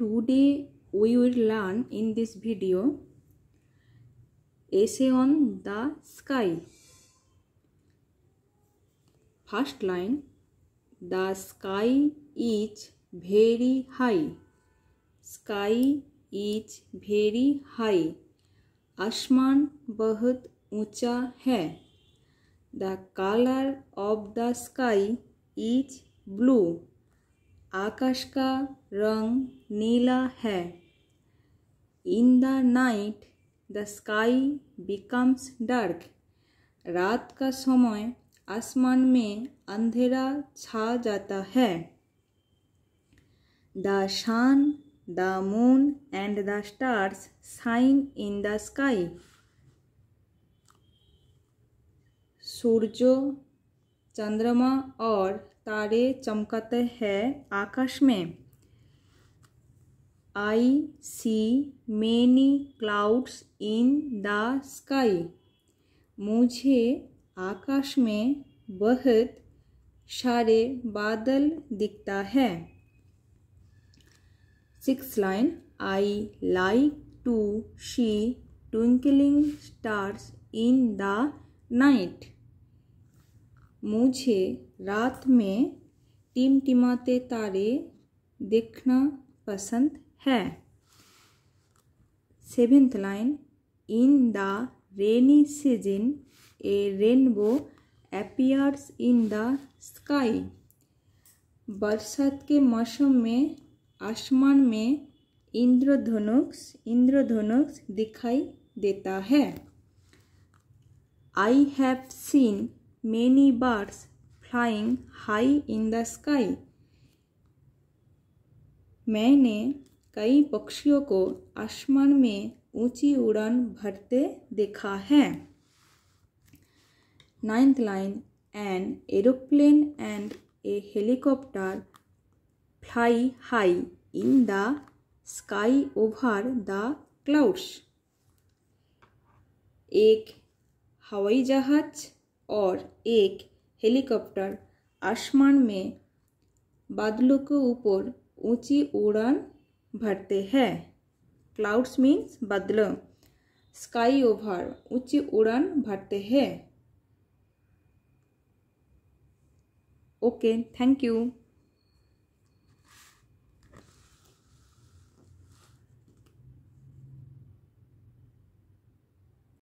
today we will learn in this video essay on the sky. First line The sky is very high. Sky is very high. आसमान बहुत ऊंचा है the colour of the sky is blue आकाश का रंग नीला है in the night the sky becomes dark रात का समय आसमान में अंधेरा छा जाता है the sun the moon and the stars shine in the sky सूर्य चंद्रमा और तारे चमकते हैं आकाश में I see many clouds in the sky मुझे आकाश में बहुत सारे बादल दिखता है six line I like to see twinkling stars in the night मुझे रात में टिमटिमाते तारे देखना पसंद है seventh line in the rainy season a rainbow appears in the sky बरसात के मौसम में आसमान में इंद्रधनुष इंद्रधनुष दिखाई देता है I have seen many birds flying high in the sky. मैंने कई पक्षियों को आसमान में ऊंची उड़ान भरते देखा है ninth line an aeroplane and a helicopter fly high in the sky over the clouds एक हवाई जहाज़ और एक हेलीकॉप्टर आसमान में बादलों के ऊपर ऊंची उड़ान भरते हैं क्लाउड्स मीन्स बादल स्काई ओवर ऊंची उड़ान भरते हैं ओके थैंक यू